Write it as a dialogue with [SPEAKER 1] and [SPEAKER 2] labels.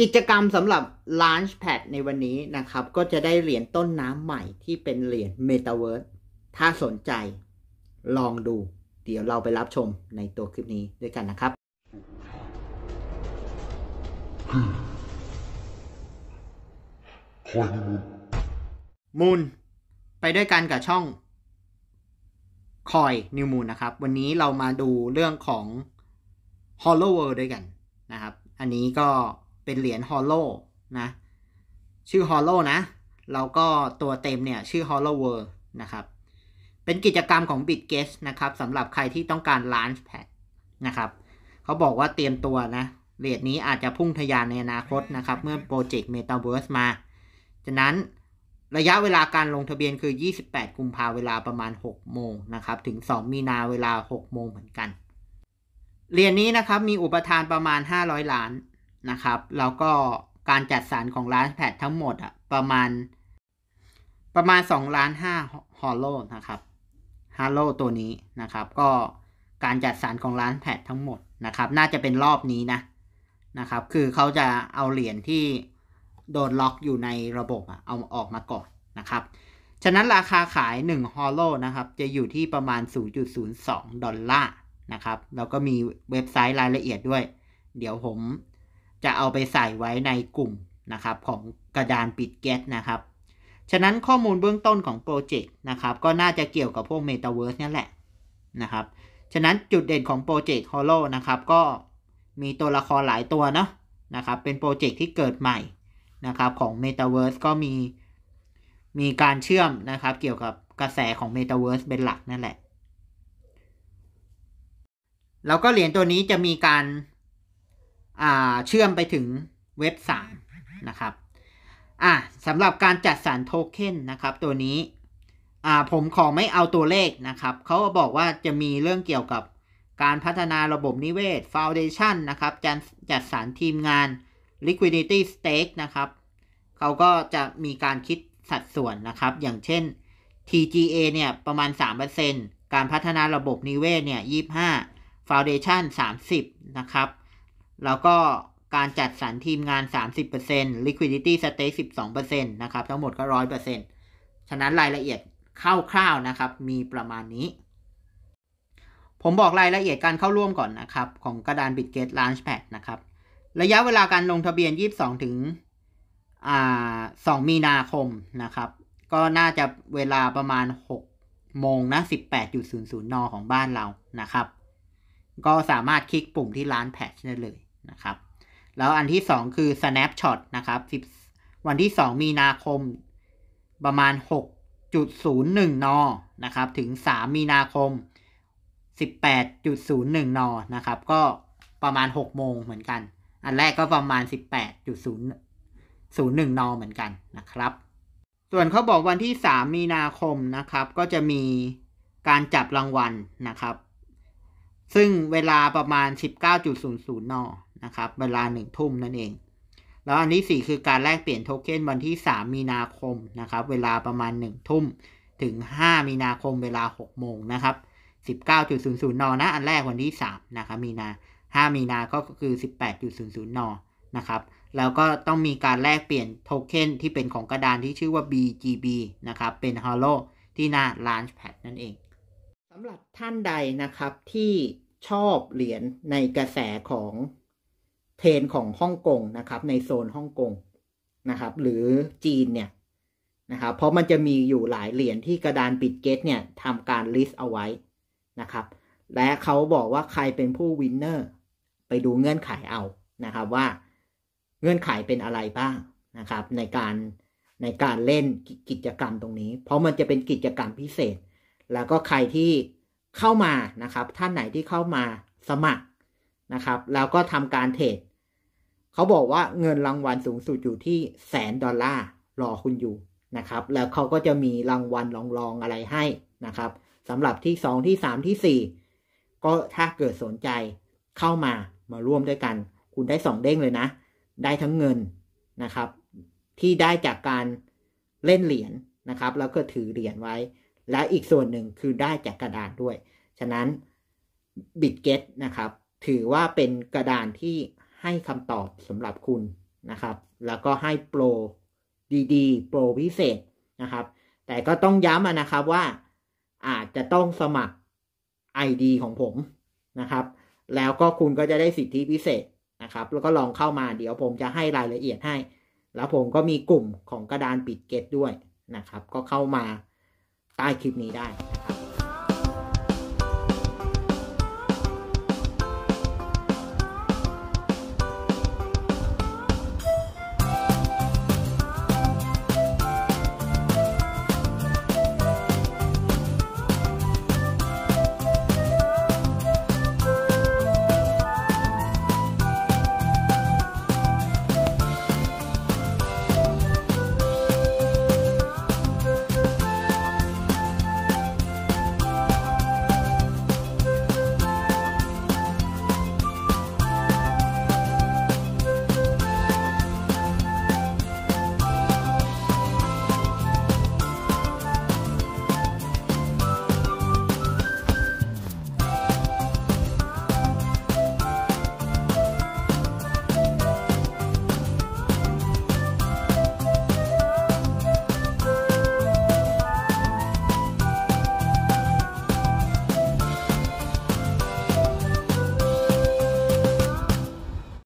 [SPEAKER 1] กิจกรรมสำหรับ Launch Pad ในวันนี้นะครับ ก็จะได้เหรียญต้นน้ำใหม่ที่เป็นเหรียญ Metaverse ถ้าสนใจลองดูเดี๋ยวเราไปรับชมในตัวคลิปนี้ด้วยกันนะครับมูนไปด้วยกันกับช่องคอยนิวมูนนะครับ วันนี้เรามาดูเรื่องของ Hollow World ด้วยกันนะครับ อันนี้ก็เป็นเหรียญฮอลโลนะ ชื่อฮอลโลนะ แล้วก็ตัวเต็มเนี่ยชื่อฮอลโลเวอร์นะครับ เป็นกิจกรรมของ b i t g u e s นะครับสำหรับใครที่ต้องการล้านแพดนะครับ เขาบอกว่าเตรียมตัวนะเหรียญนี้อาจจะพุ่งทะยานในอนาคตนะครับ เมื่อโปรเจกต์ Metaverse มา ฉะนั้นระยะเวลาการลงทะเบียนคือ 28 กุมภาเวลาประมาณ 6 โมงนะครับ ถึง 2 มีนาเวลา 6 โมงเหมือนกัน เหรียญนี้นะครับมีอุปทานประมาณ 500 ล้านนะครับแล้วก็การจัดสรรของร้านแพดทั้งหมดอะประมาณ ประมาณ2ล้านห้าฮอลโลนะครับฮาลโลตัวนี้นะครับ ก็การจัดสรรของร้านแพดทั้งหมดนะครับน่าจะเป็นรอบนี้นะนะครับคือเขาจะเอาเหรียญที่โดนล็อกอยู่ในระบบอะเอาออกมาก่อนนะครับ ฉะนั้นราคาขาย1ฮอลโลนะครับจะอยู่ที่ประมาณ 0.02 ดอลลาร์นะครับแล้วก็มีเว็บไซต์รายละเอียดด้วย เดี๋ยวผมจะเอาไปใส่ไว้ในกลุ่มนะครับของกระดานปิดแก๊สนะครับ ฉะนั้นข้อมูลเบื้องต้นของโปรเจกต์นะครับก็น่าจะเกี่ยวกับพวก Metaverse นี่แหละนะครับ ฉะนั้นจุดเด่นของโปรเจกต์ฮอลโลนะครับก็มีตัวละครหลายตัวเนาะนะครับ เป็นโปรเจกต์ที่เกิดใหม่นะครับของ Metaverse ก็มีมีการเชื่อมนะครับ เกี่ยวกับกระแสของ Metaverse เป็นหลักนั่นแหละแล้วก็เหรียญตัวนี้จะมีการเชื่อมไปถึงเว็บ 3 นะครับ อ่าสำหรับการจัดสรรโทเค็นนะครับตัวนี้ อ่า ผมขอไม่เอาตัวเลขนะครับ เขาบอกว่าจะมีเรื่องเกี่ยวกับการพัฒนาระบบนิเวศ Foundation นะครับจัดจัดสรรทีมงาน Liquidity Stake นะครับเขาก็จะมีการคิดสัดส่วนนะครับ อย่างเช่น TGA เนี่ยประมาณ 3%การพัฒนาระบบนิเวศเนี่ย25 Foundation 30 นะครับแล้วก็การจัดสรรทีมงาน 30% liquidity stake 12%นะครับ ทั้งหมดก็ 100%ฉะนั้นรายละเอียดคร่าวๆนะครับ มีประมาณนี้ ผมบอกรายละเอียดการเข้าร่วมก่อนนะครับของกระดาน b i t g e t Launchpad นะครับ ระยะเวลาการลงทะเบียน 22 ถึง 2 มีนาคมนะครับ ก็น่าจะเวลาประมาณ6โมงนะ18.00นของบ้านเรานะครับ ก็สามารถคลิกปุ่มที่ร้านแพทช์ได้เลยนะครับแล้วอันที่ 2 คือ snapshot นะครับวันที่ 2 มีนาคมประมาณ 6.01นนะครับถึง 3 มีนาคม 18.01นนะครับก็ประมาณ 6 โมงเหมือนกัน อันแรกก็ประมาณ 18.01นเหมือนกันนะครับส่วนเขาบอกวันที่ 3 มีนาคมนะครับก็จะมีการจับรางวัลนะครับซึ่งเวลาประมาณ 19.00 นนะครับเวลาหนึ่งทุ่มนั่นเอง แล้วอันที่4คือการแลกเปลี่ยนโทเค็นวันที่ 3 มีนาคมนะครับเวลาประมาณ 1 ทุ่ม ถึง 5 มีนาคมเวลา 6 โมงนะครับ19.00นนะอันแรกวันที่3นะครับมีนา 5 มีนาก็คือ 18.00นนะครับแล้วก็ต้องมีการแลกเปลี่ยนโทเค็นที่เป็นของกระดานที่ชื่อว่า BGB นะครับเป็น h o l o ที่หน้า Launchpad นั่นเองสำหรับท่านใดนะครับที่ชอบเหรียญในกระแสของเทรนของฮ่องกงนะครับในโซนฮ่องกงนะครับหรือจีนเนี่ยนะครับ เพราะมันจะมีอยู่หลายเหรียญที่กระดานปิดเกตเนี่ยทำการลิสต์เอาไว้นะครับ และเขาบอกว่าใครเป็นผู้วินเนอร์ไปดูเงื่อนไขเอานะครับว่าเงื่อนไขเป็นอะไรบ้างนะครับ ในการในการเล่นกิจกรรมตรงนี้ เพราะมันจะเป็นกิจกรรมพิเศษ แล้วก็ใครที่เข้ามานะครับ ท่านไหนที่เข้ามาสมัครนะครับ แล้วก็ทำการเทรดเขาบอกว่าเงินรางวัลสูงสุดอยู่ที่แสนดอลลาร์รอคุณอยู่นะครับแล้วเขาก็จะมีรางวัลรองๆอะไรให้นะครับสำหรับที่สองที่สามที่สี่ก็ถ้าเกิดสนใจเข้ามามาร่วมด้วยกัน คุณได้สองเด้งเลยนะได้ทั้งเงินนะครับ ที่ได้จากการเล่นเหรียญนนะครับ แล้วก็ถือเหรียญไว้ และอีกส่วนหนึ่งคือได้จากกระดานด้วย ฉะนั้น บิตเกตนะครับ ถือว่าเป็นกระดานที่ให้คำตอบสำหรับคุณนะครับ แล้วก็ให้โปรดีๆโปรพิเศษนะครับ แต่ก็ต้องย้ำนะครับว่าอาจจะต้องสมัคร ID ของผมนะครับ แล้วก็คุณก็จะได้สิทธิพิเศษนะครับ แล้วก็ลองเข้ามาเดี๋ยวผมจะให้รายละเอียดให้ แล้วผมก็มีกลุ่มของกระดานปิดเกตด้วยนะครับ ก็เข้ามาใต้คลิปนี้ได้